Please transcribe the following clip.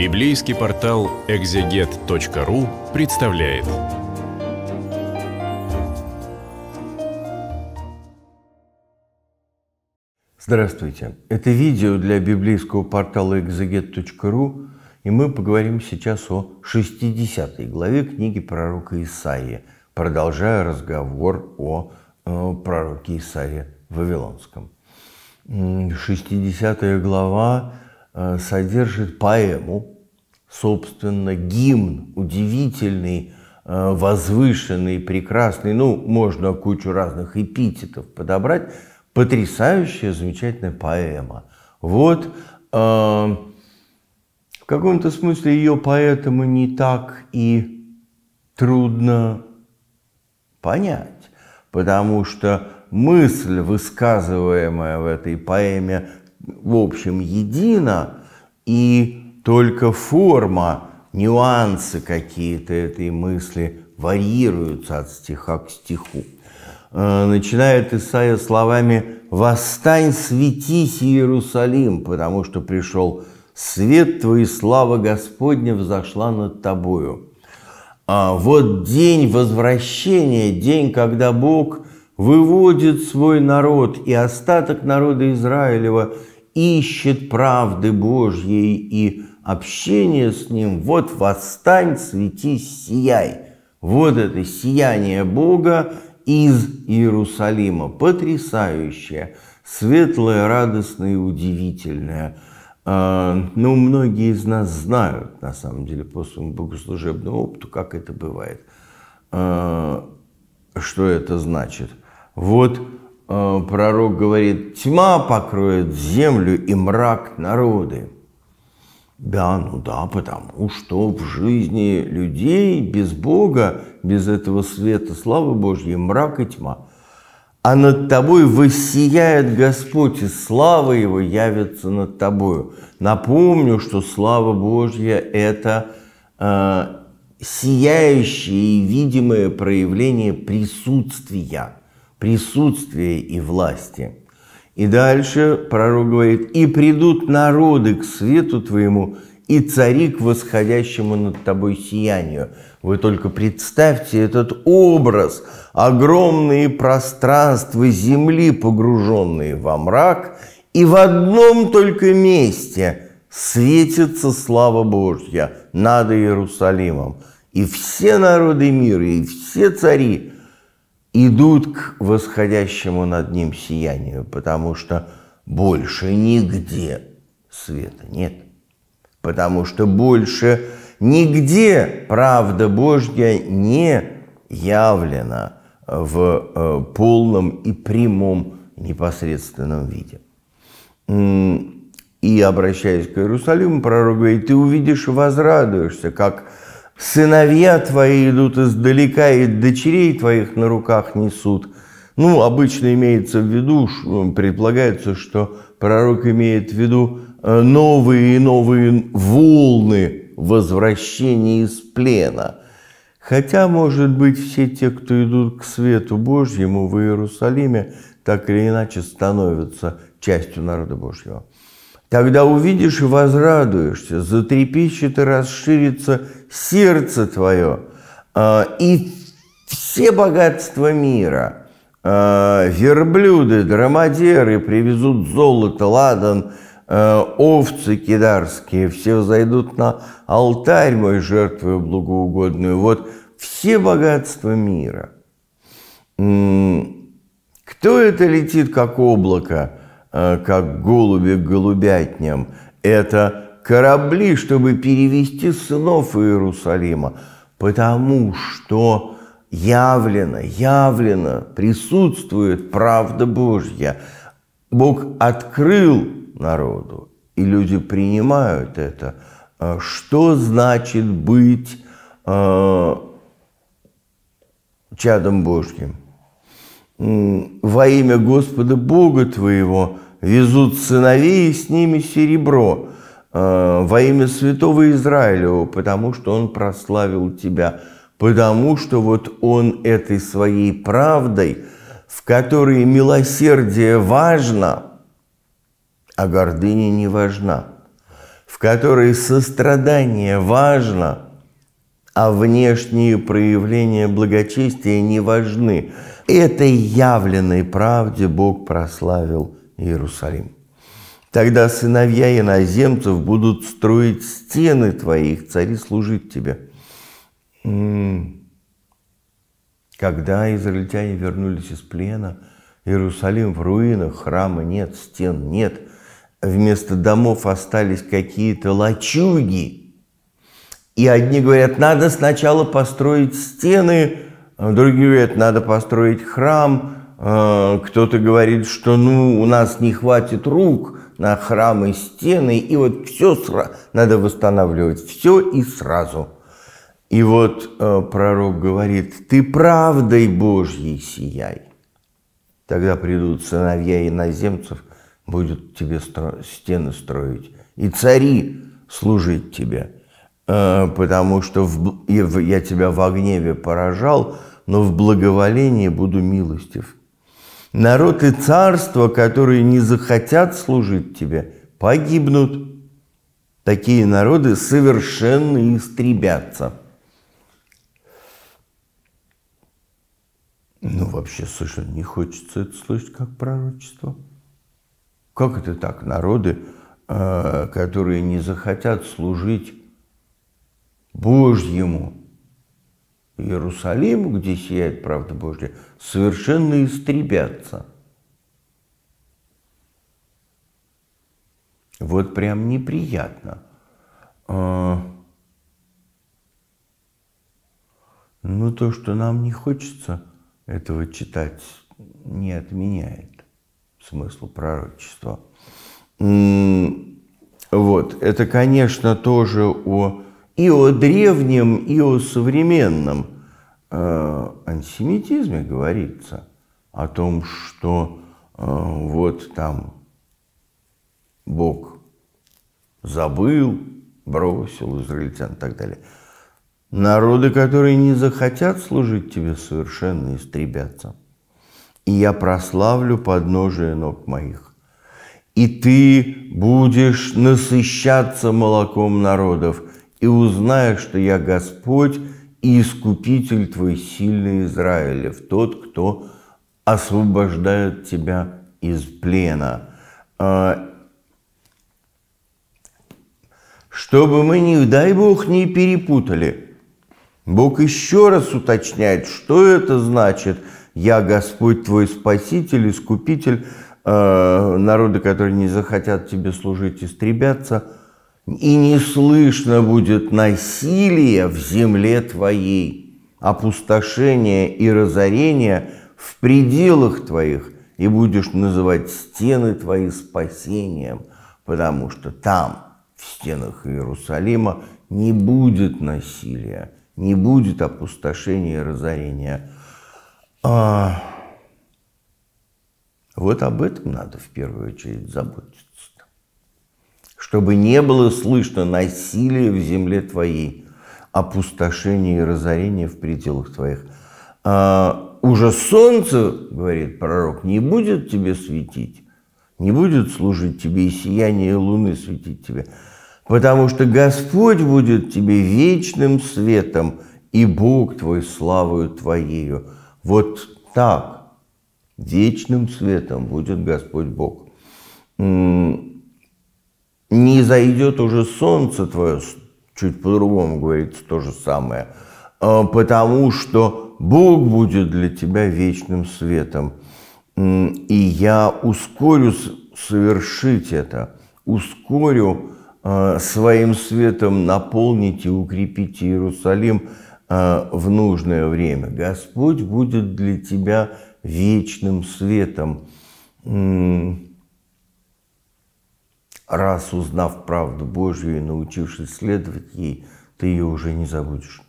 Библейский портал экзегет.ру представляет. Здравствуйте! Это видео для библейского портала экзегет.ру, и мы поговорим сейчас о 60 главе книги пророка Исаии, продолжая разговор о э, пророке Исаии в Вавилонском. 60 глава Э, содержит поэму, собственно, гимн, удивительный, э, возвышенный, прекрасный, ну, можно кучу разных эпитетов подобрать, потрясающая, замечательная поэма. Вот э, в каком-то смысле ее поэтому не так и трудно понять, потому что мысль, высказываемая в этой поэме, в общем едина и только форма, нюансы какие-то этой мысли варьируются от стиха к стиху. Э, начинает Исаия словами «Восстань, светись, Иерусалим, потому что пришел свет твой, слава Господня взошла над тобою». А вот день возвращения, день, когда Бог выводит свой народ и остаток народа Израилева – ищет правды Божьей и общения с Ним, вот восстань, свети, сияй. Вот это сияние Бога из Иерусалима, потрясающее, светлое, радостное и удивительное. А, ну, многие из нас знают, на самом деле, по своему богослужебному опыту, как это бывает, а, что это значит. Вот Э, пророк говорит, тьма покроет землю и мрак народы. Да, ну да, потому что в жизни людей без Бога, без этого света, славы Божьей, мрак и тьма. А над тобой воссияет Господь, и слава Его явится над тобою. Напомню, что слава Божья – это э, сияющее и видимое проявление присутствия – присутствия и власти. И дальше пророк говорит, «И придут народы к свету твоему, и цари к восходящему над тобой сиянию». Вы только представьте этот образ, огромные пространства земли, погруженные во мрак, и в одном только месте светится слава Божья над Иерусалимом. И все народы мира, и все цари – идут к восходящему над ним сиянию, потому что больше нигде света нет, потому что больше нигде правда Божья не явлена в э, полном и прямом непосредственном виде. И, обращаясь к Иерусалиму, пророк говорит, ты увидишь и возрадуешься, как сыновья твои идут издалека и дочерей твоих на руках несут. Ну, обычно имеется в виду, предполагается, что пророк имеет в виду э, новые и новые волны возвращения из плена. Хотя, может быть, все те, кто идут к свету Божьему в Иерусалиме, так или иначе становятся частью народа Божьего. Тогда увидишь и возрадуешься, затрепещет и расширится сердце твое, а, и все богатства мира, а, верблюды, драмадеры привезут золото, ладан, а, овцы кидарские, все взойдут на алтарь мой жертвую благоугодную. Вот все богатства мира. Кто это летит, как облако? Э, как голуби к голубятням. Это корабли, чтобы перевести сынов Иерусалима, потому что явлено, явлено, присутствует правда Божья. Бог открыл народу, и люди принимают это. Э, что значит быть э, чадом Божьим? во имя Господа Бога твоего везут сыновей, и с ними серебро э, во имя святого Израилева, потому что он прославил тебя, потому что вот он этой своей правдой, в которой милосердие важно, а гордыня не важна, в которой сострадание важно – а внешние проявления благочестия не важны. Этой явленной правде Бог прославил Иерусалим. Тогда сыновья иноземцев будут строить стены твоих, цари служить тебе. Когда израильтяне вернулись из плена, Иерусалим в руинах, храма нет, стен нет. Вместо домов остались какие-то лачуги – и одни говорят, надо сначала построить стены, а другие говорят, надо построить храм, а, кто-то говорит, что ну у нас не хватит рук на храмы, стены, и вот все сра... надо восстанавливать, все и сразу. И вот э, пророк говорит, ты правдой Божьей сияй. Тогда придут сыновья иноземцев, будут тебе стро... стены строить, и цари служить тебе. Э, потому что в, я тебя в гневе поражал, но в благоволении буду милостив. Народ и царство, которые не захотят служить тебе, погибнут. Такие народы совершенно истребятся. Ну, вообще, слушай, не хочется это слышать как пророчество. Как это так? Народы, э, которые не захотят служить Божьему Иерусалиму, где сияет правда Божья, совершенно истребятся. Вот прям неприятно. А, Но ну, то, что нам не хочется этого читать, не отменяет смысл пророчества. Вот, это, конечно, тоже о и о древнем, и о современном э, антисемитизме говорится, о том, что э, вот там Бог забыл, бросил израильтян и так далее. Народы, которые не захотят служить тебе, совершенно истребятся. И я прославлю подножие ног моих. И ты будешь насыщаться молоком народов – и узнаешь, что я Господь и Искупитель твой сильный Израилев, тот, кто освобождает тебя из плена. А, чтобы мы, не дай Бог, не перепутали. Бог еще раз уточняет, что это значит «Я Господь твой Спаситель, Искупитель, э, народы, которые не захотят тебе служить, истребятся» и не слышно будет насилия в земле твоей, опустошения и разорения в пределах твоих, и будешь называть стены твои спасением, потому что там, в стенах Иерусалима, не будет насилия, не будет опустошения и разорения. А... Вот об этом надо в первую очередь заботиться чтобы не было слышно насилия в земле твоей, опустошения и разорения в пределах твоих. А, уже солнце, говорит пророк, не будет тебе светить, не будет служить тебе и сияние луны светить тебе, потому что Господь будет тебе вечным светом, и Бог твой славою твоею. Вот так вечным светом будет Господь Бог не зайдет уже солнце твое, чуть по-другому говорится то же самое, а, потому что Бог будет для тебя вечным светом. И я ускорю совершить это, ускорю а, своим светом наполнить и укрепить Иерусалим а, в нужное время. Господь будет для тебя вечным светом раз узнав правду Божью и научившись следовать ей, ты ее уже не забудешь.